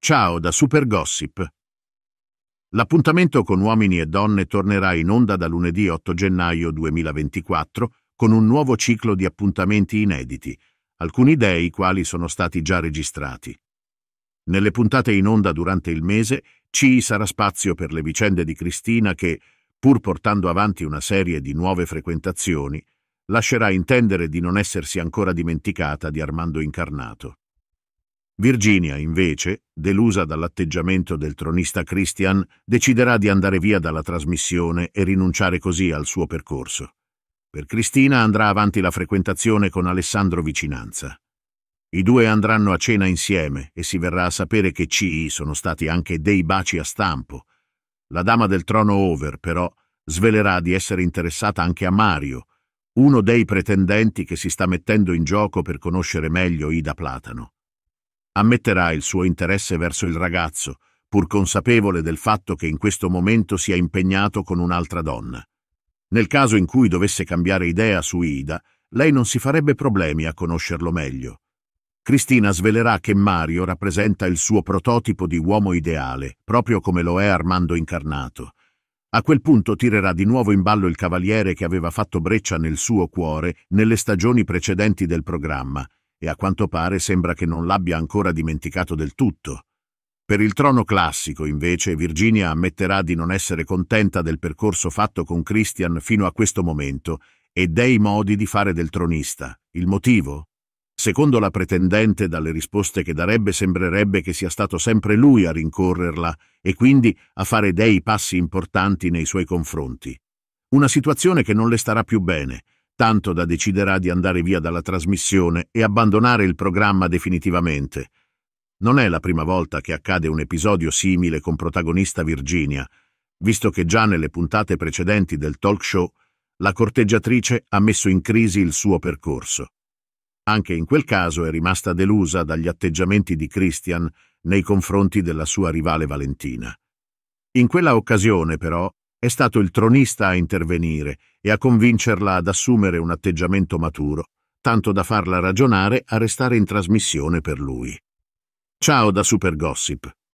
Ciao da Super Gossip. L'appuntamento con Uomini e Donne tornerà in onda da lunedì 8 gennaio 2024 con un nuovo ciclo di appuntamenti inediti, alcuni dei quali sono stati già registrati. Nelle puntate in onda durante il mese ci sarà spazio per le vicende di Cristina che, pur portando avanti una serie di nuove frequentazioni, lascerà intendere di non essersi ancora dimenticata di Armando Incarnato. Virginia, invece, delusa dall'atteggiamento del tronista Christian, deciderà di andare via dalla trasmissione e rinunciare così al suo percorso. Per Cristina andrà avanti la frequentazione con Alessandro Vicinanza. I due andranno a cena insieme e si verrà a sapere che CI sono stati anche dei baci a stampo. La dama del trono over, però, svelerà di essere interessata anche a Mario, uno dei pretendenti che si sta mettendo in gioco per conoscere meglio Ida Platano ammetterà il suo interesse verso il ragazzo, pur consapevole del fatto che in questo momento sia impegnato con un'altra donna. Nel caso in cui dovesse cambiare idea su Ida, lei non si farebbe problemi a conoscerlo meglio. Cristina svelerà che Mario rappresenta il suo prototipo di uomo ideale, proprio come lo è Armando Incarnato. A quel punto tirerà di nuovo in ballo il cavaliere che aveva fatto breccia nel suo cuore nelle stagioni precedenti del programma, e a quanto pare sembra che non l'abbia ancora dimenticato del tutto. Per il trono classico, invece, Virginia ammetterà di non essere contenta del percorso fatto con Christian fino a questo momento e dei modi di fare del tronista. Il motivo? Secondo la pretendente, dalle risposte che darebbe, sembrerebbe che sia stato sempre lui a rincorrerla e quindi a fare dei passi importanti nei suoi confronti. Una situazione che non le starà più bene, tanto da deciderà di andare via dalla trasmissione e abbandonare il programma definitivamente. Non è la prima volta che accade un episodio simile con protagonista Virginia, visto che già nelle puntate precedenti del talk show la corteggiatrice ha messo in crisi il suo percorso. Anche in quel caso è rimasta delusa dagli atteggiamenti di Christian nei confronti della sua rivale Valentina. In quella occasione, però, è stato il tronista a intervenire e a convincerla ad assumere un atteggiamento maturo, tanto da farla ragionare a restare in trasmissione per lui. Ciao da Super Gossip.